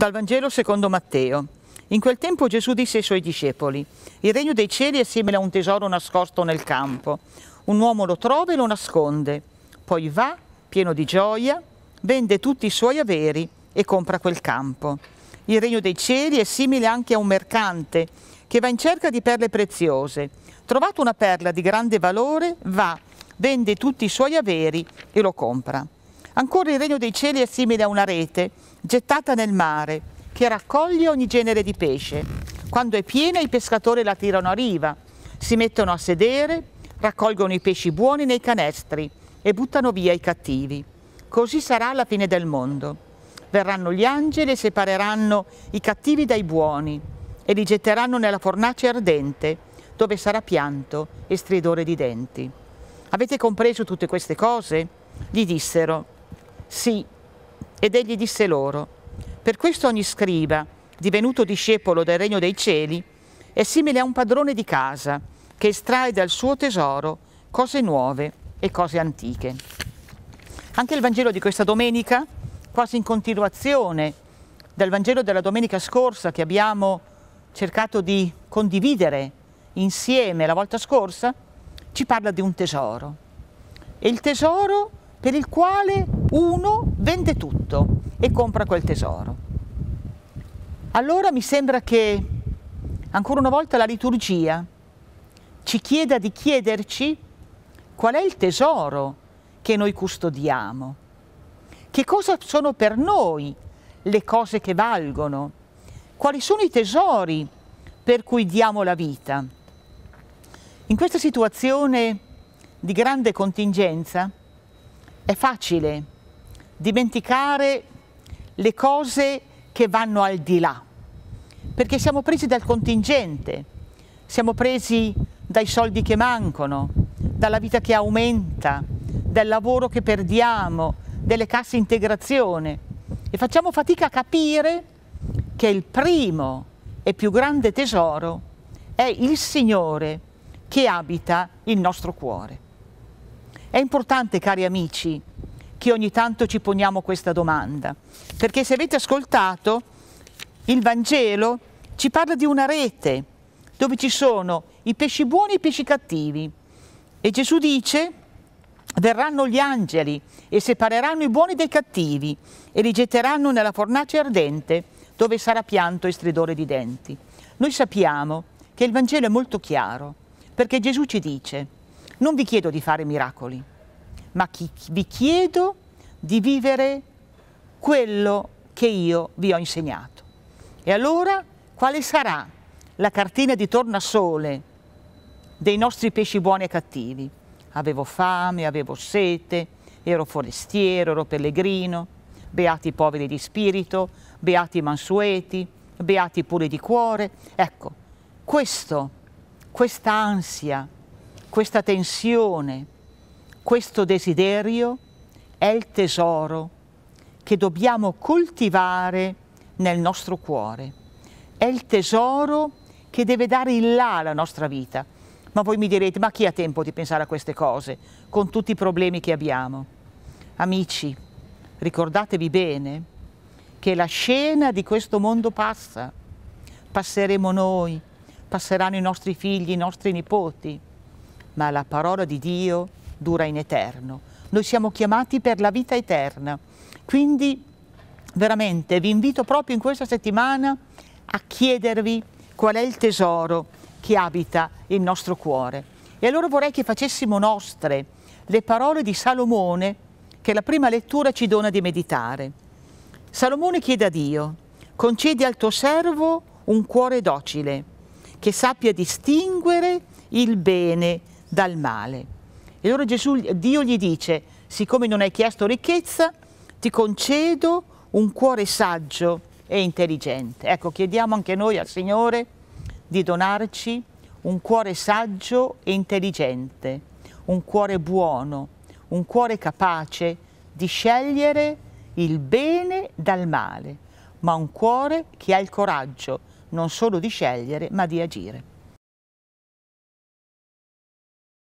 Dal Vangelo secondo Matteo. In quel tempo Gesù disse ai suoi discepoli, il regno dei cieli è simile a un tesoro nascosto nel campo. Un uomo lo trova e lo nasconde, poi va, pieno di gioia, vende tutti i suoi averi e compra quel campo. Il regno dei cieli è simile anche a un mercante che va in cerca di perle preziose. Trovato una perla di grande valore, va, vende tutti i suoi averi e lo compra. Ancora il regno dei cieli è simile a una rete, gettata nel mare, che raccoglie ogni genere di pesce. Quando è piena i pescatori la tirano a riva, si mettono a sedere, raccolgono i pesci buoni nei canestri e buttano via i cattivi. Così sarà la fine del mondo. Verranno gli angeli e separeranno i cattivi dai buoni e li getteranno nella fornace ardente, dove sarà pianto e stridore di denti. Avete compreso tutte queste cose? Gli dissero, sì, ed egli disse loro, per questo ogni scriba, divenuto discepolo del regno dei cieli, è simile a un padrone di casa che estrae dal suo tesoro cose nuove e cose antiche. Anche il Vangelo di questa domenica, quasi in continuazione dal Vangelo della domenica scorsa che abbiamo cercato di condividere insieme la volta scorsa, ci parla di un tesoro. E il tesoro per il quale uno vende tutto e compra quel tesoro. Allora mi sembra che ancora una volta la liturgia ci chieda di chiederci qual è il tesoro che noi custodiamo, che cosa sono per noi le cose che valgono, quali sono i tesori per cui diamo la vita. In questa situazione di grande contingenza è facile dimenticare le cose che vanno al di là, perché siamo presi dal contingente, siamo presi dai soldi che mancano, dalla vita che aumenta, dal lavoro che perdiamo, delle casse integrazione e facciamo fatica a capire che il primo e più grande tesoro è il Signore che abita il nostro cuore. È importante, cari amici, che ogni tanto ci poniamo questa domanda. Perché se avete ascoltato, il Vangelo ci parla di una rete dove ci sono i pesci buoni e i pesci cattivi. E Gesù dice, verranno gli angeli e separeranno i buoni dai cattivi e li getteranno nella fornace ardente dove sarà pianto e stridore di denti. Noi sappiamo che il Vangelo è molto chiaro perché Gesù ci dice, non vi chiedo di fare miracoli, ma vi chiedo di vivere quello che io vi ho insegnato. E allora quale sarà la cartina di tornasole dei nostri pesci buoni e cattivi? Avevo fame, avevo sete, ero forestiero, ero pellegrino, beati i poveri di spirito, beati i mansueti, beati i puri di cuore. Ecco, questo, questa ansia, questa tensione, questo desiderio è il tesoro che dobbiamo coltivare nel nostro cuore. È il tesoro che deve dare in là la nostra vita. Ma voi mi direte, ma chi ha tempo di pensare a queste cose con tutti i problemi che abbiamo? Amici, ricordatevi bene che la scena di questo mondo passa. Passeremo noi, passeranno i nostri figli, i nostri nipoti, ma la parola di Dio è dura in eterno. Noi siamo chiamati per la vita eterna. Quindi veramente vi invito proprio in questa settimana a chiedervi qual è il tesoro che abita il nostro cuore. E allora vorrei che facessimo nostre le parole di Salomone che la prima lettura ci dona di meditare. Salomone chiede a Dio, concedi al tuo servo un cuore docile, che sappia distinguere il bene dal male. E allora Gesù, Dio gli dice, siccome non hai chiesto ricchezza, ti concedo un cuore saggio e intelligente. Ecco, chiediamo anche noi al Signore di donarci un cuore saggio e intelligente, un cuore buono, un cuore capace di scegliere il bene dal male, ma un cuore che ha il coraggio non solo di scegliere, ma di agire.